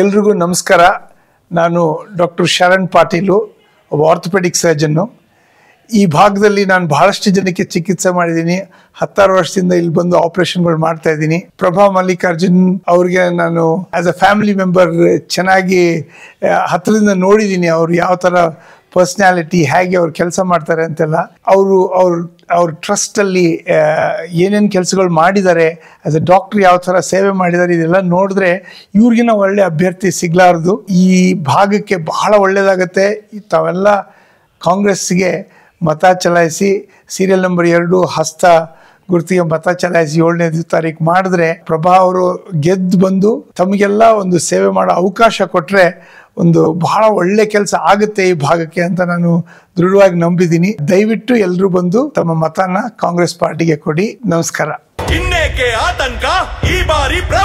ಎಲ್ರಿಗೂ ನಮಸ್ಕಾರ ನಾನು ಡಾಕ್ಟರ್ ಶರಣ್ ಪಾಟೀಲು ಒಬ್ಬ ಆರ್ಥೋಪೆಡಿಕ್ ಸರ್ಜನ್ನು ಈ ಭಾಗದಲ್ಲಿ ನಾನು ಬಹಳಷ್ಟು ಜನಕ್ಕೆ ಚಿಕಿತ್ಸೆ ಮಾಡಿದ್ದೀನಿ ಹತ್ತಾರು ವರ್ಷದಿಂದ ಇಲ್ಲಿ ಬಂದು ಆಪರೇಷನ್ಗಳು ಮಾಡ್ತಾ ಇದ್ದೀನಿ ಪ್ರಭಾ ಮಲ್ಲಿಕಾರ್ಜುನ್ ಅವ್ರಿಗೆ ನಾನು ಆಸ್ ಅ ಫ್ಯಾಮಿಲಿ ಮೆಂಬರ್ ಚೆನ್ನಾಗಿ ಹತ್ತಿರದಿಂದ ನೋಡಿದ್ದೀನಿ ಅವರು ಯಾವ ಥರ ಪರ್ಸ್ನಾಲಿಟಿ ಹೇಗೆ ಅವ್ರು ಕೆಲಸ ಮಾಡ್ತಾರೆ ಅಂತೆಲ್ಲ ಅವರು ಅವ್ರ ಅವ್ರ ಟ್ರಸ್ಟಲ್ಲಿ ಏನೇನು ಕೆಲಸಗಳು ಮಾಡಿದ್ದಾರೆ ಆಸ್ ಎ ಡಾಕ್ಟ್ರ್ ಯಾವ ಥರ ಸೇವೆ ಮಾಡಿದ್ದಾರೆ ಇದೆಲ್ಲ ನೋಡಿದ್ರೆ ಇವ್ರಿಗಿನ ಒಳ್ಳೆ ಅಭ್ಯರ್ಥಿ ಸಿಗಲಾರ್ದು ಈ ಭಾಗಕ್ಕೆ ಬಹಳ ಒಳ್ಳೆಯದಾಗತ್ತೆ ತಾವೆಲ್ಲ ಕಾಂಗ್ರೆಸ್ಗೆ ಮತ ಚಲಾಯಿಸಿ ಸೀರಿಯಲ್ ನಂಬರ್ ಎರಡು ಹಸ್ತ ಗುರುತಿಗೆ ಮತ ಚಲಾಯಿಸಿ ಏಳನೇ ತಾರೀಕು ಮಾಡಿದ್ರೆ ಪ್ರಭಾ ಅವರು ಗೆದ್ದು ಬಂದು ತಮಗೆಲ್ಲ ಒಂದು ಸೇವೆ ಮಾಡೋ ಅವಕಾಶ ಕೊಟ್ಟರೆ ಒಂದು ಬಹಳ ಒಳ್ಳೆ ಕೆಲಸ ಆಗುತ್ತೆ ಈ ಭಾಗಕ್ಕೆ ಅಂತ ನಾನು ದೃಢವಾಗಿ ನಂಬಿದ್ದೀನಿ ದಯವಿಟ್ಟು ಎಲ್ಲರೂ ಬಂದು ತಮ್ಮ ಮತನ ಕಾಂಗ್ರೆಸ್ ಪಾರ್ಟಿಗೆ ಕೊಡಿ ನಮಸ್ಕಾರ ಆತಂಕ ಈ ಬಾರಿ